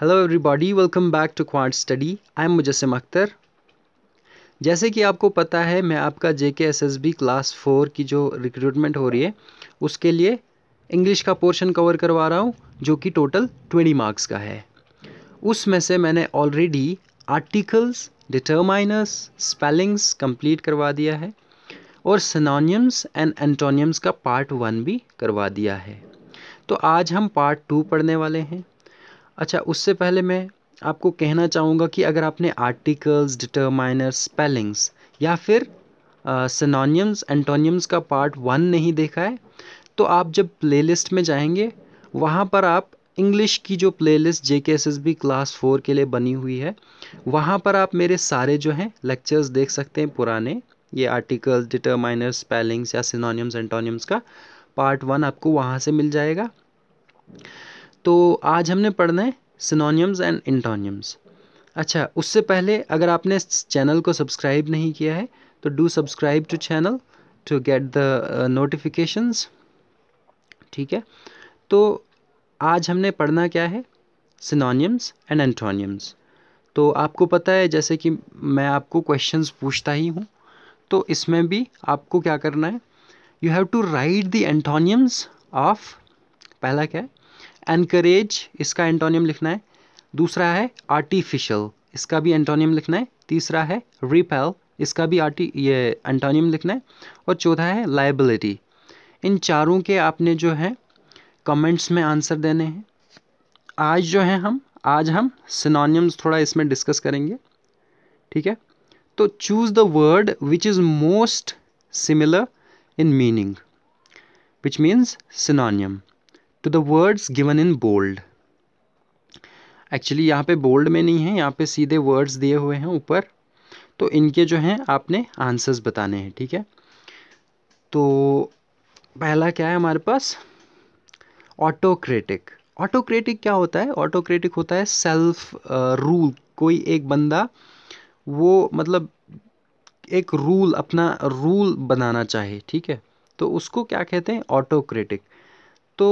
hello everybody welcome back to quant study I am Mujassam Akhtar जैसे कि आपको पता है मैं आपका J K S S B class four की जो रिक्रूटमेंट हो रही है उसके लिए इंग्लिश का पोर्शन कवर करवा रहा हूँ जो कि टोटल ट्वेंटी मार्क्स का है उसमें से मैंने already articles determiners spellings complete करवा दिया है और सनोनियम्स एंड एंटोनियम्स का पार्ट वन भी करवा दिया है तो आज हम पार्ट टू पढ़ने वाले हैं अच्छा उससे पहले मैं आपको कहना चाहूँगा कि अगर आपने आर्टिकल्स डिटरमाइनर स्पेलिंग्स या फिर सिनोनिम्स एंटोनियम्स का पार्ट वन नहीं देखा है तो आप जब प्लेलिस्ट में जाएंगे वहाँ पर आप इंग्लिश की जो playlist J K S S B class four के लिए बनी हुई है वहाँ पर आप मेरे सारे जो हैं लेक्चर्स देख सकते हैं पुराने ये आर्टिकल्स डिटरमाइनर स्पेलिंग्स या सिनोनियम्स एंटोनियम्स का पार्ट वन आपको वहाँ से मिल जाएगा तो आज हमने पढ़ना है सिनोनिम्स एंड इंटोनियम्स अच्छा उससे पहले अगर आपने चैनल को सब्सक्राइब नहीं किया है तो do subscribe to channel to get the notifications ठीक है तो आज हमने पढ़ना क्या है सिनोनियम्स एंड एंटोनियम्स तो आपको पता है जैसे कि मैं आपको क्वेश्चंस पूछता ही हूँ तो इसमें भी आपको क्या करना है you have to write the antonyms of पहला क्या है एनकरेज इसका एंटोनियम लिखना है दूसरा है आर्टिफिशियल इसका भी एंटोनियम लिखना है तीसरा है रिपेल इसका भी आर्टी ये एंटोनियम लिखना है और चौथा है लाइबिलिटी इन चारों के आपने जो है कमेंट्स में आंसर देने हैं आज जो है हम आज हम सिनोनियम्स थोड़ा इसमें डिस्कस करेंगे ठीक है तो choose the word which is most similar in meaning which means synonym to the words given in bold actually यहाँ पे बोल्ड में नहीं है यहाँ पे सीधे वर्ड्स दिए हुए हैं ऊपर तो इनके जो हैं आपने आंसर्स बताने हैं ठीक है तो पहला क्या है हमारे पास ऑटोक्रेटिक ऑटोक्रेटिक क्या होता है ऑटोक्रेटिक होता है सेल्फ रूल uh, कोई एक बंदा वो मतलब एक रूल अपना रूल बनाना चाहे ठीक है तो उसको क्या कहते हैं ऑटोक्रेटिक तो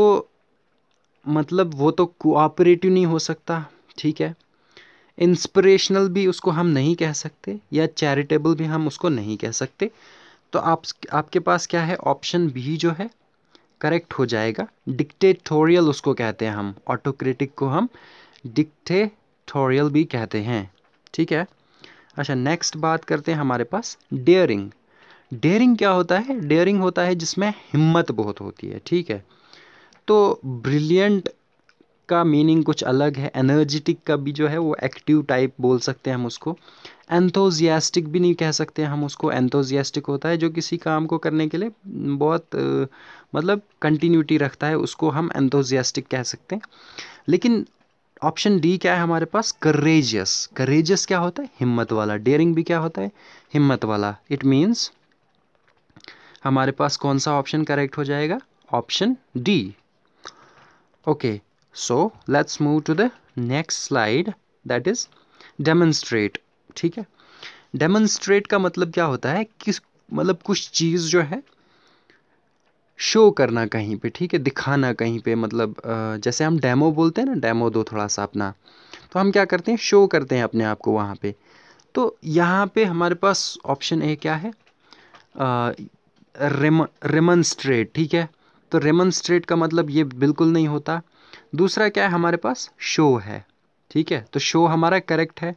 मतलब वो तो कोऑपरेटिव नहीं हो सकता ठीक है इंस्पिरेशनल भी उसको हम नहीं कह सकते या चैरिटेबल भी हम उसको नहीं कह सकते तो आप आपके पास क्या है ऑप्शन बी जो है करेक्ट हो जाएगा डिक्टेटोरियल उसको कहते हैं हम ऑटोक्रेटिक को हम डिक्टेटोरियल भी कहते हैं ठीक है अच्छा नेक्स्ट बात करते हैं हमारे पास डेयरिंग डेयरिंग क्या होता है डेयरिंग होता है जिसमें हिम्मत बहुत होती है ठीक है तो ब्रिलियंट का मीनिंग कुछ अलग है एनर्जेटिक का भी जो है वो एक्टिव टाइप बोल सकते हैं हम उसको एंथोजियास्टिक भी नहीं कह सकते हम उसको एंथोजियास्टिक होता है जो किसी काम को करने के लिए बहुत मतलब कंटिन्यूटी रखता है उसको हम एंथोजियास्टिक कह सकते हैं लेकिन ऑप्शन डी क्या है हमारे पास करेजियस करेजियस क्या होता है हिम्मत वाला डेयरिंग भी क्या होता है हिम्मत वाला इट मीन्स हमारे पास कौन सा ऑप्शन करेक्ट हो जाएगा option D okay so let's move to the next slide that is demonstrate ठीक है demonstrate का मतलब क्या होता है किस मतलब कुछ चीज़ जो है शो करना कहीं पे ठीक है दिखाना कहीं पे मतलब जैसे हम डेमो बोलते हैं ना डेमो दो थोड़ा सा अपना तो हम क्या करते हैं शो करते हैं अपने आप को वहाँ पे तो यहाँ पे हमारे पास ऑप्शन ए क्या है रेमनस्ट्रेट ठीक है तो रेमनस्ट्रेट का मतलब ये बिल्कुल नहीं होता दूसरा क्या है हमारे पास शो है ठीक है तो शो हमारा करेक्ट है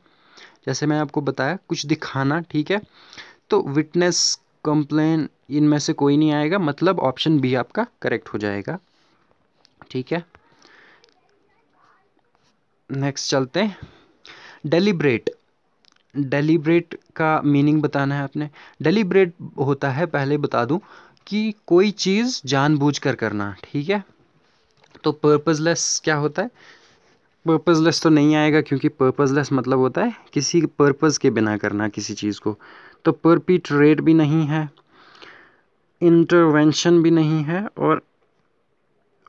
जैसे मैं आपको बताया कुछ दिखाना ठीक है तो विटनेस कंप्लेन इनमें से कोई नहीं आएगा मतलब ऑप्शन बी आपका करेक्ट हो जाएगा ठीक है नेक्स्ट चलते हैं डेलीब्रेट डेलीब्रेट का मीनिंग बताना है आपने डेलीब्रेट होता है पहले बता दूं कि कोई चीज़ जानबूझकर करना ठीक है तो पर्पज़लेस क्या होता है पर्पज़लेस तो नहीं आएगा क्योंकि पर्पज़लेस मतलब होता है किसी पर्पज़ के बिना करना किसी चीज़ को तो परपीट्रेट भी नहीं है इंटरवेंशन भी नहीं है और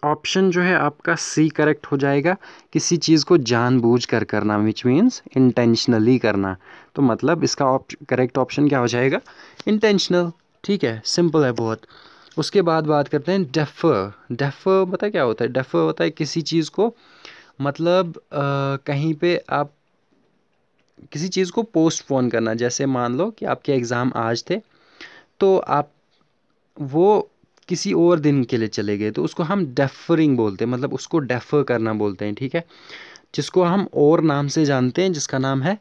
ऑप्शन जो है आपका सी करेक्ट हो जाएगा किसी चीज़ को जानबूझकर करना विच मीन्स इंटेंशनली करना तो मतलब इसका करेक्ट ऑप्शन क्या हो जाएगा इंटेंशनल ठीक है सिंपल है बहुत उसके बाद बात करते हैं डेफर डेफर पता क्या होता है डेफर होता है किसी चीज़ को मतलब आ, कहीं पे आप किसी चीज़ को पोस्टपोन करना जैसे मान लो कि आपके एग्ज़ाम आज थे तो आप वो किसी और दिन के लिए चले गए तो उसको हम डेफरिंग बोलते हैं मतलब उसको डेफर करना बोलते हैं ठीक है जिसको हम और नाम से जानते हैं जिसका नाम है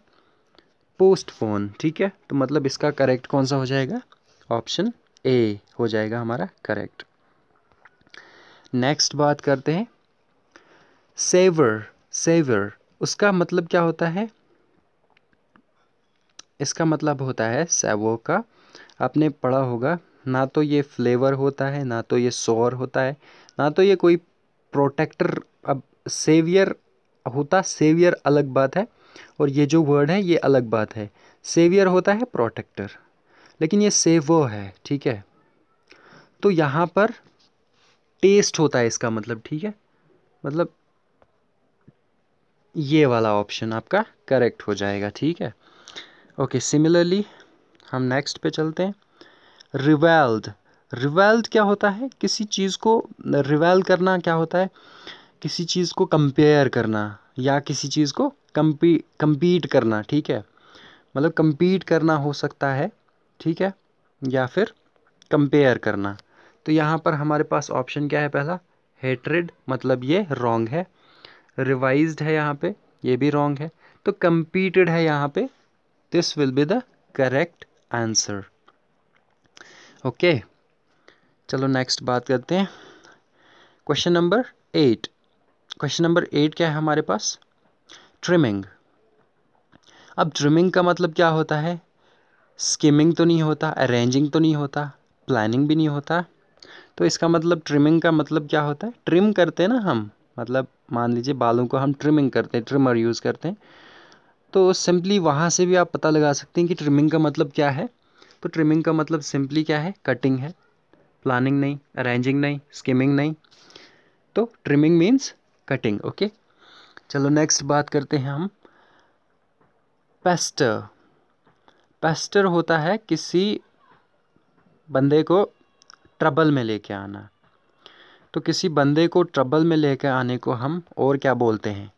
पोस्टपोन ठीक है तो मतलब इसका करेक्ट कौन सा हो जाएगा ऑप्शन ए हो जाएगा हमारा करेक्ट नेक्स्ट बात करते हैं सेवर सेवर उसका मतलब क्या होता है इसका मतलब होता है सेवो का आपने पढ़ा होगा ना तो ये फ्लेवर होता है ना तो ये सोर होता है ना तो ये कोई प्रोटेक्टर अब सेवियर होता सेवियर अलग बात है और ये जो वर्ड है ये अलग बात है सेवियर होता है प्रोटेक्टर लेकिन ये सेवो है ठीक है तो यहाँ पर टेस्ट होता है इसका मतलब ठीक है मतलब ये वाला ऑप्शन आपका करेक्ट हो जाएगा ठीक है ओके सिमिलरली हम नेक्स्ट पे चलते हैं रिवेल्ड रिवेल्ड क्या होता है किसी चीज़ को रिवेल करना क्या होता है किसी चीज़ को कंपेयर करना या किसी चीज़ को कम्पी कम्पीट करना ठीक है मतलब कम्पीट करना हो सकता है ठीक है या फिर कंपेयर करना तो यहाँ पर हमारे पास ऑप्शन क्या है पहला हेट्रेड मतलब ये रॉन्ग है रिवाइज है यहाँ पे ये भी रॉन्ग है तो कंपीटेड है यहाँ पे this will be the correct answer okay चलो नेक्स्ट बात करते हैं question number eight question number eight क्या है हमारे पास ट्रिमिंग अब ट्रिमिंग का मतलब क्या होता है स्किमिंग तो नहीं होता अरेंजिंग तो नहीं होता प्लानिंग भी नहीं होता तो इसका मतलब ट्रिमिंग का मतलब क्या होता है ट्रिम करते हैं ना हम मतलब मान लीजिए बालों को हम ट्रिमिंग करते हैं ट्रिमर यूज़ करते हैं तो सिंपली वहाँ से भी आप पता लगा सकते हैं कि ट्रिमिंग का मतलब क्या है तो ट्रिमिंग का मतलब सिंपली क्या है कटिंग है प्लानिंग नहीं अरेंजिंग नहीं स्किमिंग नहीं तो ट्रिमिंग मीन्स कटिंग ओके चलो नेक्स्ट बात करते हैं हम पेस्टर पेस्टर होता है किसी बंदे को ट्रबल में लेके आना तो किसी बंदे को ट्रबल में लेके आने को हम और क्या बोलते हैं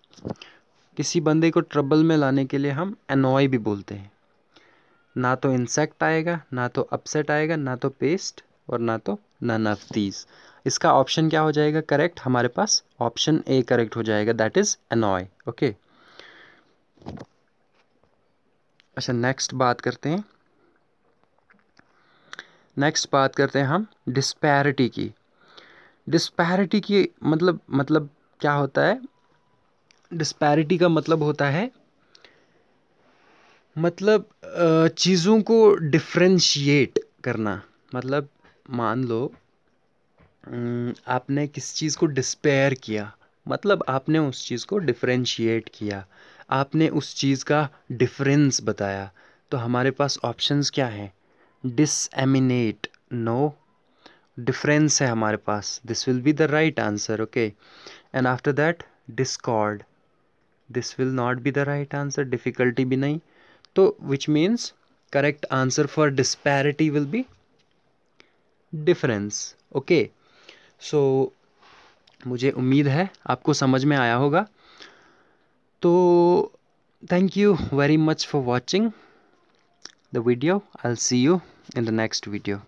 किसी बंदे को ट्रबल में लाने के लिए हम एनॉय भी बोलते हैं ना तो इंसेक्ट आएगा ना तो अपसेट आएगा ना तो पेस्ट और ना तो नन ऑफ दीज इसका ऑप्शन क्या हो जाएगा करेक्ट हमारे पास ऑप्शन ए करेक्ट हो जाएगा दैट इज़ एनॉय ओके अच्छा नेक्स्ट बात करते हैं नेक्स्ट बात करते हैं हम डिस्पैरिटी की डिस्पैरिटी की मतलब मतलब क्या होता है डिस्पैरिटी का मतलब होता है मतलब चीज़ों को डिफ्रेंशिएट करना मतलब मान लो आपने किस चीज़ को डिस्पेयर किया मतलब आपने उस चीज़ को डिफ्रेंशिएट किया आपने उस चीज़ का डिफरेंस बताया तो हमारे पास ऑप्शंस क्या हैं डिसमिनेट नो डिफरेंस है हमारे पास this will be the right answer okay and after that discord this will not be the right answer difficulty भी नहीं तो which means correct answer for disparity will be difference okay so मुझे उम्मीद है आपको समझ में आया होगा so thank you very much for watching the video i'll see you in the next video